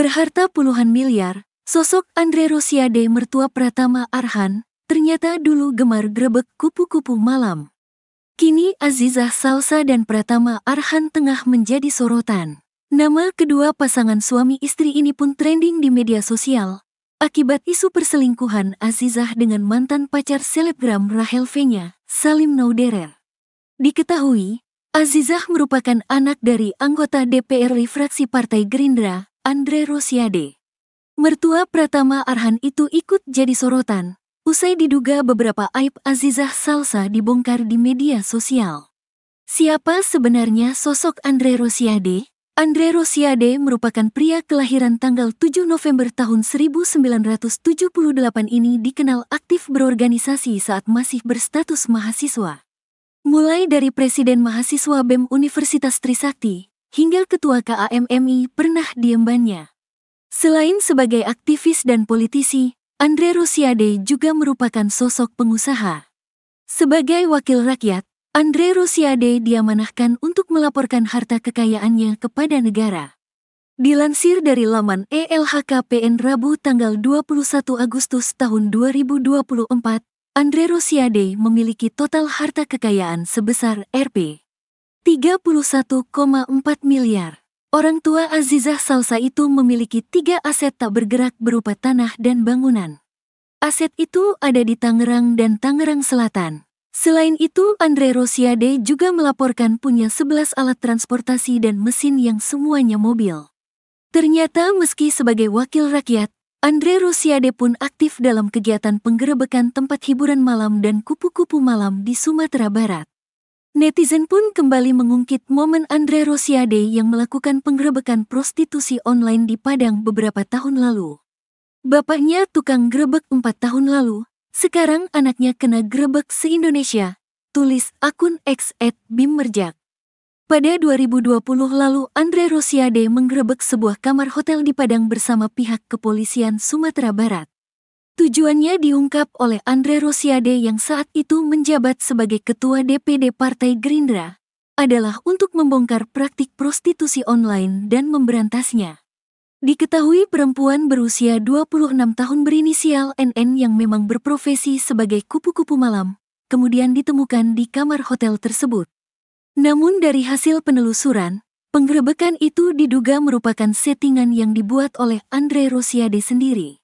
Berharta puluhan miliar, sosok Andre Rosiade mertua Pratama Arhan, ternyata dulu gemar grebek kupu-kupu malam. Kini Azizah Salsa dan Pratama Arhan tengah menjadi sorotan. Nama kedua pasangan suami istri ini pun trending di media sosial. Akibat isu perselingkuhan Azizah dengan mantan pacar selebgram Rahel Fenya, Salim Nauderer. Diketahui, Azizah merupakan anak dari anggota DPR fraksi Partai Gerindra, Andre Rosiade. Mertua Pratama Arhan itu ikut jadi sorotan, usai diduga beberapa aib Azizah Salsa dibongkar di media sosial. Siapa sebenarnya sosok Andre Rosiade? Andre Rosiade merupakan pria kelahiran tanggal 7 November tahun 1978 ini dikenal aktif berorganisasi saat masih berstatus mahasiswa. Mulai dari Presiden Mahasiswa BEM Universitas Trisakti, hingga ketua KAMMI pernah diembannya. Selain sebagai aktivis dan politisi, Andre Rosiade juga merupakan sosok pengusaha. Sebagai wakil rakyat, Andre Rosiade diamanahkan untuk melaporkan harta kekayaannya kepada negara. Dilansir dari laman ELHKPN Rabu tanggal 21 Agustus tahun 2024, Andre Rosiade memiliki total harta kekayaan sebesar Rp. 31,4 miliar. Orang tua Azizah Salsa itu memiliki tiga aset tak bergerak berupa tanah dan bangunan. Aset itu ada di Tangerang dan Tangerang Selatan. Selain itu, Andre Rosiade juga melaporkan punya 11 alat transportasi dan mesin yang semuanya mobil. Ternyata meski sebagai wakil rakyat, Andre Rosiade pun aktif dalam kegiatan penggerebekan tempat hiburan malam dan kupu-kupu malam di Sumatera Barat. Netizen pun kembali mengungkit momen Andre Rosiade yang melakukan penggerebekan prostitusi online di Padang beberapa tahun lalu. Bapaknya tukang grebek empat tahun lalu, sekarang anaknya kena grebek se-Indonesia, tulis akun X at Bim Merjak. Pada 2020 lalu, Andre Rosiade menggerebek sebuah kamar hotel di Padang bersama pihak kepolisian Sumatera Barat. Tujuannya diungkap oleh Andre Rosiade yang saat itu menjabat sebagai Ketua DPD Partai Gerindra adalah untuk membongkar praktik prostitusi online dan memberantasnya. Diketahui perempuan berusia 26 tahun berinisial NN yang memang berprofesi sebagai kupu-kupu malam, kemudian ditemukan di kamar hotel tersebut. Namun dari hasil penelusuran, penggerebekan itu diduga merupakan settingan yang dibuat oleh Andre Rosiade sendiri.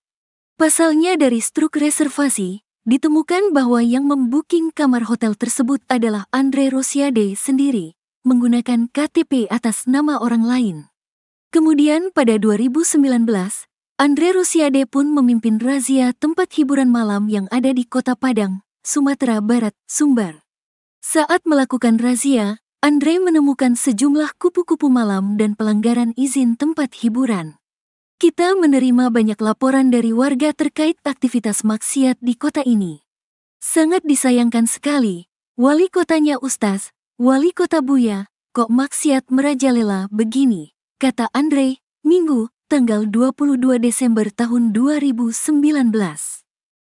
Pasalnya dari struk reservasi, ditemukan bahwa yang membuking kamar hotel tersebut adalah Andre Rosiade sendiri, menggunakan KTP atas nama orang lain. Kemudian pada 2019, Andre Rosiade pun memimpin razia tempat hiburan malam yang ada di kota Padang, Sumatera Barat, Sumbar. Saat melakukan razia, Andre menemukan sejumlah kupu-kupu malam dan pelanggaran izin tempat hiburan. Kita menerima banyak laporan dari warga terkait aktivitas maksiat di kota ini. Sangat disayangkan sekali, wali kotanya Ustaz, wali kota Buya, kok maksiat merajalela begini, kata Andre, Minggu, tanggal 22 Desember tahun 2019.